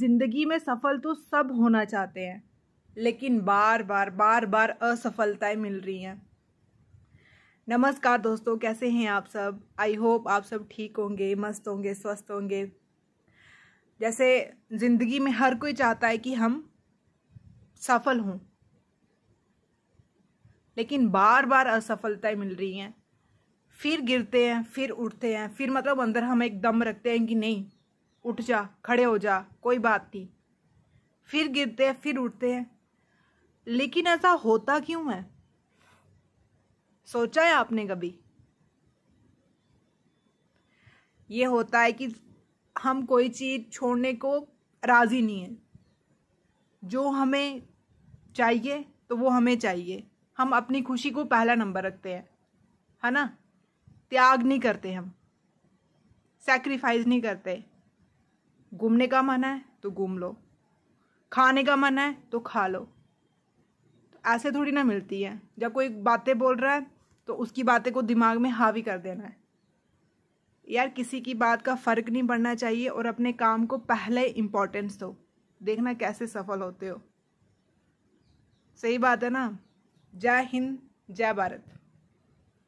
ज़िंदगी में सफल तो सब होना चाहते हैं लेकिन बार बार बार बार असफलताएं मिल रही हैं नमस्कार दोस्तों कैसे हैं आप सब आई होप आप सब ठीक होंगे मस्त होंगे स्वस्थ होंगे जैसे ज़िंदगी में हर कोई चाहता है कि हम सफल हों लेकिन बार बार असफलताएं मिल रही हैं फिर गिरते हैं फिर उठते हैं फिर मतलब अंदर हम एक दम रखते हैं कि नहीं उठ जा खड़े हो जा कोई बात नहीं फिर गिरते हैं फिर उठते हैं लेकिन ऐसा होता क्यों है सोचा है आपने कभी ये होता है कि हम कोई चीज़ छोड़ने को राज़ी नहीं है जो हमें चाहिए तो वो हमें चाहिए हम अपनी खुशी को पहला नंबर रखते हैं है ना त्याग नहीं करते हम सेक्रीफाइस नहीं करते घूमने का मन है तो घूम लो खाने का मन है तो खा लो तो ऐसे थोड़ी ना मिलती है जब कोई बातें बोल रहा है तो उसकी बातें को दिमाग में हावी कर देना है यार किसी की बात का फ़र्क नहीं पड़ना चाहिए और अपने काम को पहले इम्पोर्टेंस दो देखना कैसे सफल होते हो सही बात है ना जय हिंद जय भारत